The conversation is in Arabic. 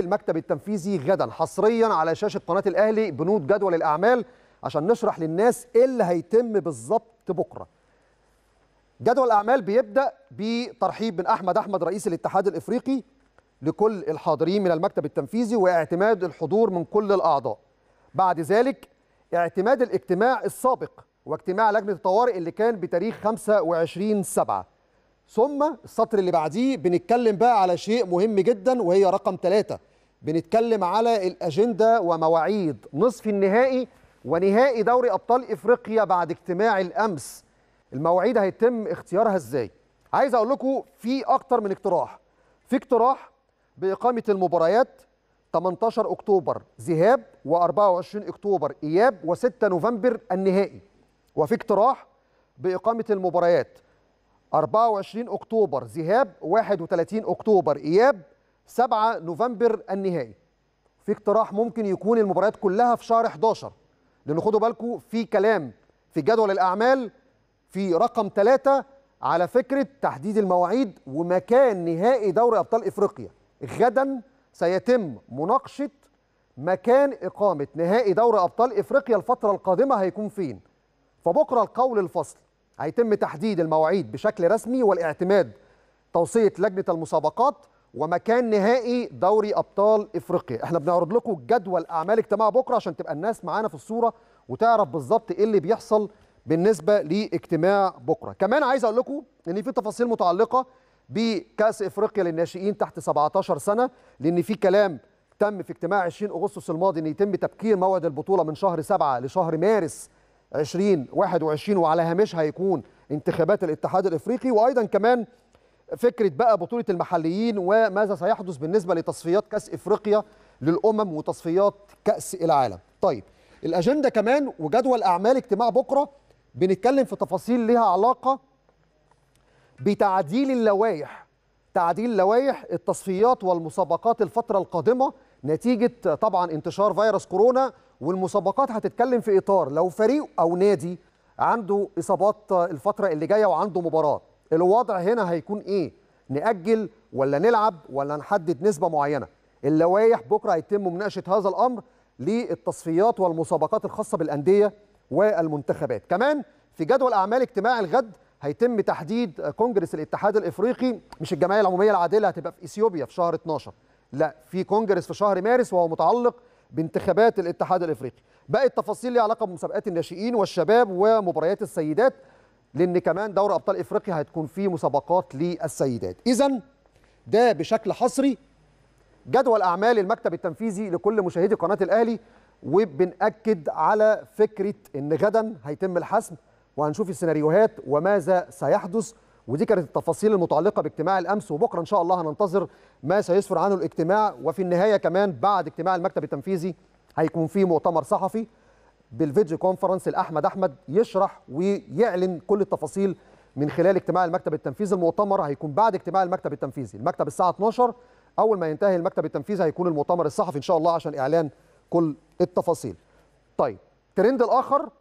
المكتب التنفيذي غدا حصريا على شاشه قناه الاهلي بنود جدول الاعمال عشان نشرح للناس ايه اللي هيتم بالظبط بكره. جدول الاعمال بيبدا بترحيب من احمد احمد رئيس الاتحاد الافريقي لكل الحاضرين من المكتب التنفيذي واعتماد الحضور من كل الاعضاء. بعد ذلك اعتماد الاجتماع السابق واجتماع لجنه الطوارئ اللي كان بتاريخ 25 7 ثم السطر اللي بعديه بنتكلم بقى على شيء مهم جدا وهي رقم ثلاثة بنتكلم على الأجندة ومواعيد نصف النهائي ونهائي دوري أبطال إفريقيا بعد اجتماع الأمس المواعيد هيتم اختيارها إزاي عايز أقول لكم في أكتر من اقتراح في اقتراح بإقامة المباريات 18 أكتوبر ذهاب و24 أكتوبر إياب و6 نوفمبر النهائي وفي اقتراح بإقامة المباريات 24 أكتوبر ذهاب 31 أكتوبر إياب 7 نوفمبر النهائي في اقتراح ممكن يكون المباريات كلها في شهر 11 لان خدوا بالكم في كلام في جدول الاعمال في رقم 3 على فكره تحديد المواعيد ومكان نهائي دوري ابطال افريقيا غدا سيتم مناقشه مكان اقامه نهائي دوري ابطال افريقيا الفتره القادمه هيكون فين فبكره القول الفصل هيتم تحديد المواعيد بشكل رسمي والاعتماد توصيه لجنه المسابقات ومكان نهائي دوري ابطال افريقيا احنا بنعرض لكم جدول اعمال اجتماع بكره عشان تبقى الناس معانا في الصوره وتعرف بالظبط ايه اللي بيحصل بالنسبه لاجتماع بكره كمان عايز اقول لكم ان في تفاصيل متعلقه بكاس افريقيا للناشئين تحت 17 سنه لان في كلام تم في اجتماع 20 اغسطس الماضي ان يتم تبكير موعد البطوله من شهر 7 لشهر مارس 2021 وعلى هامشها هيكون انتخابات الاتحاد الافريقي وايضا كمان فكره بقى بطوله المحليين وماذا سيحدث بالنسبه لتصفيات كاس افريقيا للامم وتصفيات كاس العالم. طيب الاجنده كمان وجدول اعمال اجتماع بكره بنتكلم في تفاصيل لها علاقه بتعديل اللوائح تعديل لوائح التصفيات والمسابقات الفتره القادمه نتيجه طبعا انتشار فيروس كورونا والمسابقات هتتكلم في اطار لو فريق او نادي عنده اصابات الفتره اللي جايه وعنده مباراه الوضع هنا هيكون ايه نأجل ولا نلعب ولا نحدد نسبة معينة اللوائح بكرة هيتم مناقشة هذا الأمر للتصفيات والمسابقات الخاصة بالأندية والمنتخبات كمان في جدول أعمال اجتماع الغد هيتم تحديد كونجرس الاتحاد الإفريقي مش الجمعية العمومية العادلة هتبقى في إثيوبيا في شهر 12 لا في كونجرس في شهر مارس وهو متعلق بانتخابات الاتحاد الإفريقي باقي التفاصيل ليها علاقة بمسابقات الناشئين والشباب ومباريات السيدات لان كمان دوري ابطال افريقيا هتكون فيه مسابقات للسيدات اذا ده بشكل حصري جدول اعمال المكتب التنفيذي لكل مشاهدي قناه الاهلي وبنأكد على فكره ان غدا هيتم الحسم وهنشوف السيناريوهات وماذا سيحدث ودي كانت التفاصيل المتعلقه باجتماع الامس وبكره ان شاء الله هننتظر ما سيسفر عنه الاجتماع وفي النهايه كمان بعد اجتماع المكتب التنفيذي هيكون في مؤتمر صحفي بالفيديو كونفرنس لاحمد احمد يشرح ويعلن كل التفاصيل من خلال اجتماع المكتب التنفيذي المؤتمر هيكون بعد اجتماع المكتب التنفيذي المكتب الساعه 12 اول ما ينتهي المكتب التنفيذي هيكون المؤتمر الصحفي ان شاء الله عشان اعلان كل التفاصيل طيب ترند الاخر